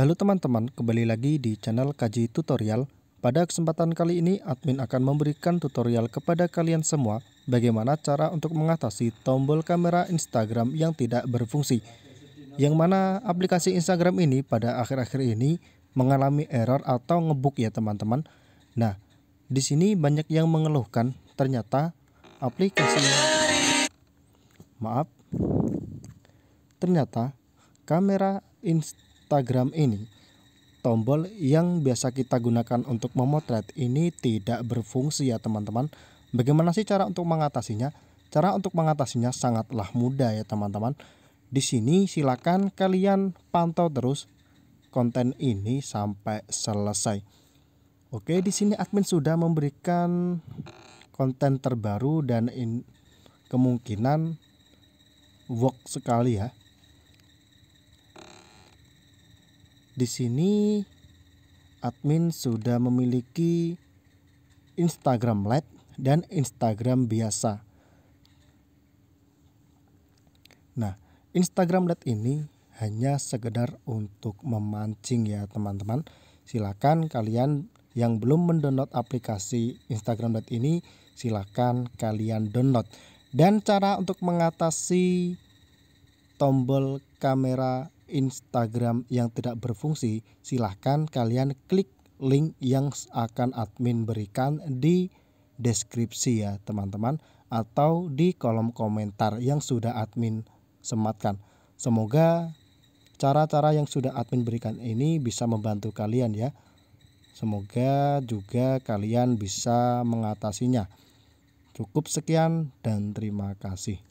Halo teman-teman, kembali lagi di channel Kaji Tutorial. Pada kesempatan kali ini, admin akan memberikan tutorial kepada kalian semua bagaimana cara untuk mengatasi tombol kamera Instagram yang tidak berfungsi. Yang mana aplikasi Instagram ini pada akhir-akhir ini mengalami error atau ngebug ya teman-teman. Nah, di sini banyak yang mengeluhkan ternyata aplikasi Maaf. Ternyata kamera Instagram Instagram ini, tombol yang biasa kita gunakan untuk memotret ini tidak berfungsi ya teman-teman. Bagaimana sih cara untuk mengatasinya? Cara untuk mengatasinya sangatlah mudah ya teman-teman. Di sini silakan kalian pantau terus konten ini sampai selesai. Oke, di sini admin sudah memberikan konten terbaru dan in, kemungkinan work sekali ya. Di sini admin sudah memiliki Instagram Lite dan Instagram biasa. Nah, Instagram Lite ini hanya sekedar untuk memancing ya teman-teman. Silakan kalian yang belum mendownload aplikasi Instagram Lite ini, silakan kalian download. Dan cara untuk mengatasi tombol kamera Instagram yang tidak berfungsi, silahkan kalian klik link yang akan admin berikan di deskripsi ya teman-teman atau di kolom komentar yang sudah admin sematkan. Semoga cara-cara yang sudah admin berikan ini bisa membantu kalian ya. Semoga juga kalian bisa mengatasinya. Cukup sekian dan terima kasih.